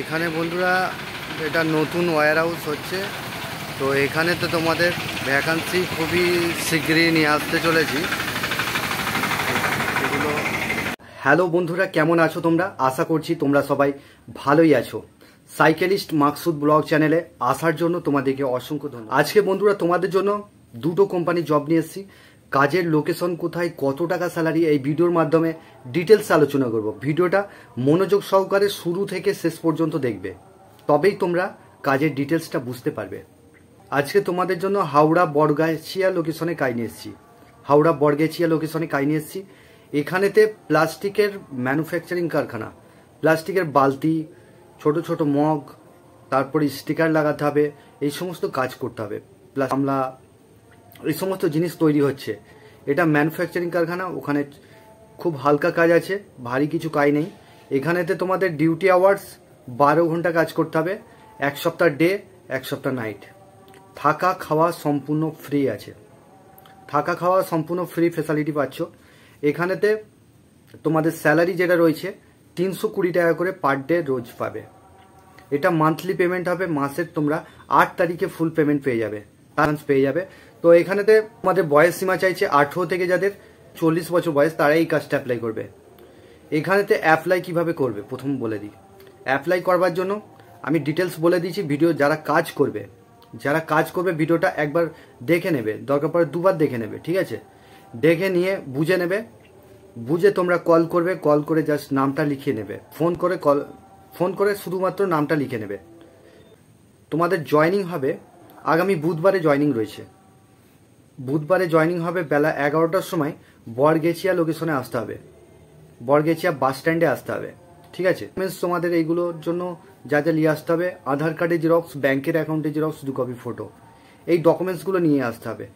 এখানে বন্ধুরা এটা নতুন ওয়ার হাউস হচ্ছে তো এখানে তো তোমাদের ভ্যাকান্সি খুবই শীঘ্রই নিয়ে আসতে চলেছি এগুলো হ্যালো বন্ধুরা কেমন আছো তোমরা আশা করছি তোমরা সবাই ভালোই আছো সাইকেলিস্ট মাকসুদ ব্লগ চ্যানেলে আসার জন্য তোমাদেরকে অসংখ্য ধন্যবাদ আজকে বন্ধুরা তোমাদের জন্য দুটো কোম্পানি জব নিয়ে এসেছি কাজের লোকেশন কোথায় কত টাকা স্যালারি এই ভিডিওর মাধ্যমে ডিটেলস আলোচনা করব ভিডিওটা মনোযোগ সহকারে শুরু থেকে শেষ পর্যন্ত দেখবে তবেই তোমরা কাজের ডিটেলসটা বুঝতে পারবে আজকে তোমাদের জন্য হাওড়া বড়গাছিয়া লোকেশনে কাজ নিয়ে এসেছি হাওড়া বড়গাছিয়া লোকেশনে কাজ নিয়ে এসেছি এখানেতে প্লাস্টিকের ম্যানুফ্যাকচারিং কারখানা প্লাস্টিকের বালতি ছোট ছোট মগ তারপরে স্টিকার লাগাতে হবে এই সমস্ত কাজ করতে হবে প্লাস আমলা এই সমস্ত জিনিস তৈরি হচ্ছে এটা ম্যানুফ্যাকচারিং কারখানা ওখানে খুব হালকা কাজ আছে ভারী কিছু কাজ নেই এখানেতে তোমাদের ডিউটি আওয়ার্স বারো ঘন্টা কাজ করতে হবে এক সপ্তাহ ডে এক সপ্তাহ নাইট থাকা খাওয়া সম্পূর্ণ ফ্রি আছে থাকা খাওয়া সম্পূর্ণ ফ্রি ফেসিলিটি পাচ্ছ এখানেতে তোমাদের স্যালারি যেটা রয়েছে তিনশো কুড়ি টাকা করে পার ডে রোজ পাবে এটা মান্থলি পেমেন্ট হবে মাসের তোমরা আট তারিখে ফুল পেমেন্ট পেয়ে যাবে পেয়ে যাবে তো এখানেতে আমাদের বয়স সীমা চাইছে আঠেরো থেকে যাদের চল্লিশ বছর বয়স তারাই এই কাজটা অ্যাপ্লাই করবে এখানেতে অ্যাপ্লাই কিভাবে করবে প্রথম বলে দিই অ্যাপ্লাই করবার জন্য আমি ডিটেলস বলে দিয়েছি ভিডিও যারা কাজ করবে যারা কাজ করবে ভিডিওটা একবার দেখে নেবে দরকার পড়ে দুবার দেখে নেবে ঠিক আছে দেখে নিয়ে বুঝে নেবে বুঝে তোমরা কল করবে কল করে জাস্ট নামটা লিখে নেবে ফোন করে কল ফোন করে শুধুমাত্র নামটা লিখে নেবে তোমাদের জয়নিং হবে আগামী বুধবারে জয়নিং রয়েছে বুধবারে জয়নিং হবে বেলা এগারোটার সময় বরগেচিয়া লোকেশনে আসতে হবে বরগেচিয়া বাস স্ট্যান্ডে আসতে হবে ঠিক আছে তোমাদের এইগুলোর জন্য যা যা নিয়ে আসতে হবে আধার কার্ডের জেরক্স ব্যাংকের অ্যাকাউন্টে জেরক্স দু কপি ফটো এই ডকুমেন্টসগুলো নিয়ে আসতে হবে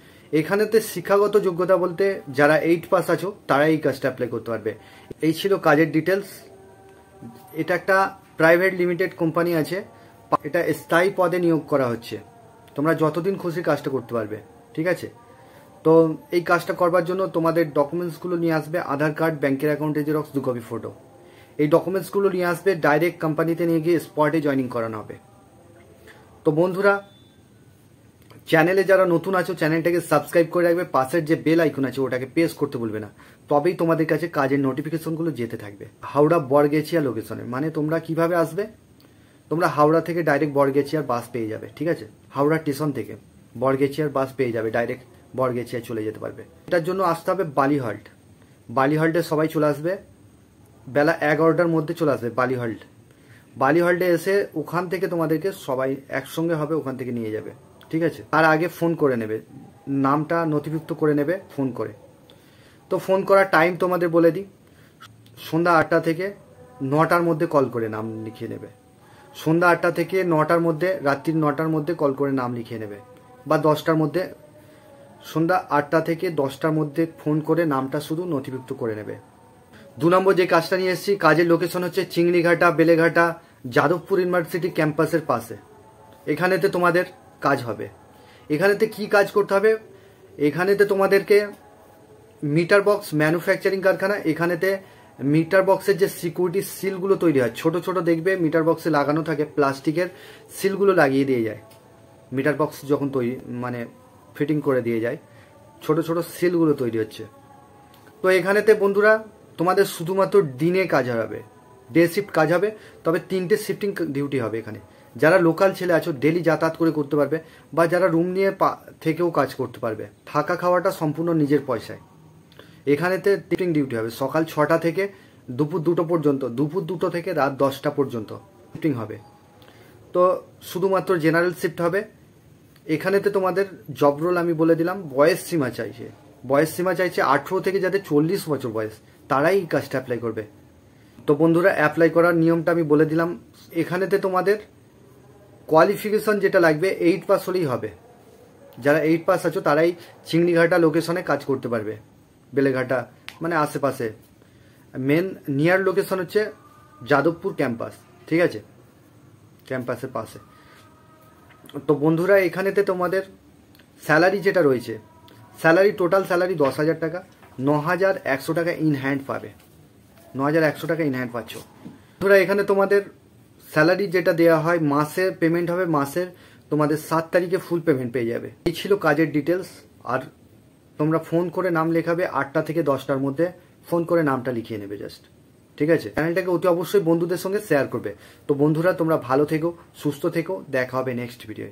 এখানেতে শিক্ষাগত যোগ্যতা বলতে যারা এইট পাস আছো তারা এই কাজটা অ্যাপ্লাই করতে পারবে এই ছিল কাজের ডিটেলস এটা একটা প্রাইভেট লিমিটেড কোম্পানি আছে এটা স্থায়ী পদে নিয়োগ করা হচ্ছে তোমরা যতদিন খুশি কাজটা করতে পারবে ঠিক আছে তো এই কাজটা করবার জন্য তোমাদের ডকুমেন্টসগুলো নিয়ে আসবে আধার কার্ড ব্যাংকের অ্যাকাউন্টে জেরক্স দু কপি ফটো এই ডকুমেন্টসগুলো নিয়ে আসবে ডাইরেক্ট কোম্পানিতে নিয়ে গিয়ে স্পটে জয়নিং করানো হবে তো বন্ধুরা চ্যানেলে যারা নতুন আছো চ্যানেলটাকে সাবস্ক্রাইব করে রাখবে পাশের যে বেল আইকন আছে ওটাকে প্রেস করতে বলবে না তবেই তোমাদের কাছে কাজের নোটিফিকেশনগুলো যেতে থাকবে হাওড়া বরগেছিয়া লোকেশনে মানে তোমরা কিভাবে আসবে তোমরা হাওড়া থেকে ডাইরেক্ট বরগেছিয়ার বাস পেয়ে যাবে ঠিক আছে হাওড়া স্টেশন থেকে বরগেছিয়ার বাস পেয়ে যাবে ডাইরেক্ট বর্গেছিয়া চলে যেতে পারবে এটার জন্য আসতে হবে বালিহল্ট বালিহল্টে সবাই চলে আসবে বেলা এগারোটার মধ্যে চলে আসবে বালিহল্ট বালিহল্টে এসে ওখান থেকে তোমাদেরকে সবাই একসঙ্গে হবে ওখান থেকে নিয়ে যাবে ঠিক আছে তার আগে ফোন করে নেবে নামটা নথিভুক্ত করে নেবে ফোন করে তো ফোন করার টাইম তোমাদের বলে দিই সন্ধ্যা আটটা থেকে নটার মধ্যে কল করে নাম লিখিয়ে নেবে সন্ধ্যা আটটা থেকে নটার মধ্যে রাত্রির নটার মধ্যে কল করে নাম লিখিয়ে নেবে বা দশটার মধ্যে সন্ধ্যা আটটা থেকে দশটার মধ্যে ফোন করে নামটা শুধু নথিভুক্ত করে নেবে দু নম্বর যে কাজটা নিয়ে এসেছি কাজের লোকেশন হচ্ছে চিংড়িঘাটা বেলেঘাটা যাদবপুর ইউনিভার্সিটি ক্যাম্পাসের পাশে এখানেতে তোমাদের কাজ হবে এখানেতে কি কাজ করতে হবে এখানেতে তোমাদেরকে মিটার বক্স ম্যানুফ্যাকচারিং কারখানা এখানেতে মিটার বক্সের যে সিকিউরিটি সিলগুলো তৈরি হয় ছোট ছোট দেখবে মিটার বক্সে লাগানো থাকে প্লাস্টিকের সিলগুলো লাগিয়ে দিয়ে যায় মিটার বক্স যখন তৈরি মানে ফিটিং করে দিয়ে যায় ছোট ছোট সেলগুলো তৈরি হচ্ছে তো এখানেতে বন্ধুরা তোমাদের শুধুমাত্র দিনে কাজ হবে ডে শিফট কাজ হবে তবে তিনটে শিফটিং ডিউটি হবে এখানে যারা লোকাল ছেলে আছো ডেলি যাতায়াত করে করতে পারবে বা যারা রুম নিয়ে থেকেও কাজ করতে পারবে থাকা খাওয়াটা সম্পূর্ণ নিজের পয়সায় এখানেতে শিফটিং ডিউটি হবে সকাল ছটা থেকে দুপুর দুটো পর্যন্ত দুপুর দুটো থেকে রাত দশটা পর্যন্ত শিফটিং হবে তো শুধুমাত্র জেনারেল শিফট হবে এখানেতে তোমাদের জব রোল আমি বলে দিলাম বয়স সীমা চাইছে বয়স সীমা চাইছে আঠেরো থেকে যাদের চল্লিশ বছর বয়স তারাই এই কাজটা অ্যাপ্লাই করবে তো বন্ধুরা অ্যাপ্লাই করার নিয়মটা আমি বলে দিলাম এখানেতে তোমাদের কোয়ালিফিকেশন যেটা লাগবে এইট পাস হলেই হবে যারা এইট পাস আছো তারাই চিংড়িঘাটা লোকেশনে কাজ করতে পারবে বেলেঘাটা মানে আশেপাশে মেন নিয়ার লোকেশন হচ্ছে যাদবপুর ক্যাম্পাস ঠিক আছে ক্যাম্পাসের পাশে তো বন্ধুরা এখানেতে তোমাদের স্যালারি যেটা রয়েছে স্যালারি টোটাল স্যালারি দশ হাজার টাকা ন হাজার একশো টাকা ইন হ্যান্ড পাবে ন হাজার একশো টাকা ইন হ্যান্ড পাচ্ছ বন্ধুরা এখানে তোমাদের স্যালারি যেটা দেওয়া হয় মাসের পেমেন্ট হবে মাসের তোমাদের সাত তারিখে ফুল পেমেন্ট পেয়ে যাবে এই ছিল কাজের ডিটেলস আর তোমরা ফোন করে নাম লেখাবে আটটা থেকে দশটার মধ্যে ফোন করে নামটা লিখিয়ে নেবে জাস্ট ঠিক আছে চ্যানেলটাকে অতি অবশ্যই বন্ধুদের সঙ্গে শেয়ার করবে তো বন্ধুরা তোমরা ভালো থেকো সুস্থ থেকো দেখা হবে নেক্সট ভিডিও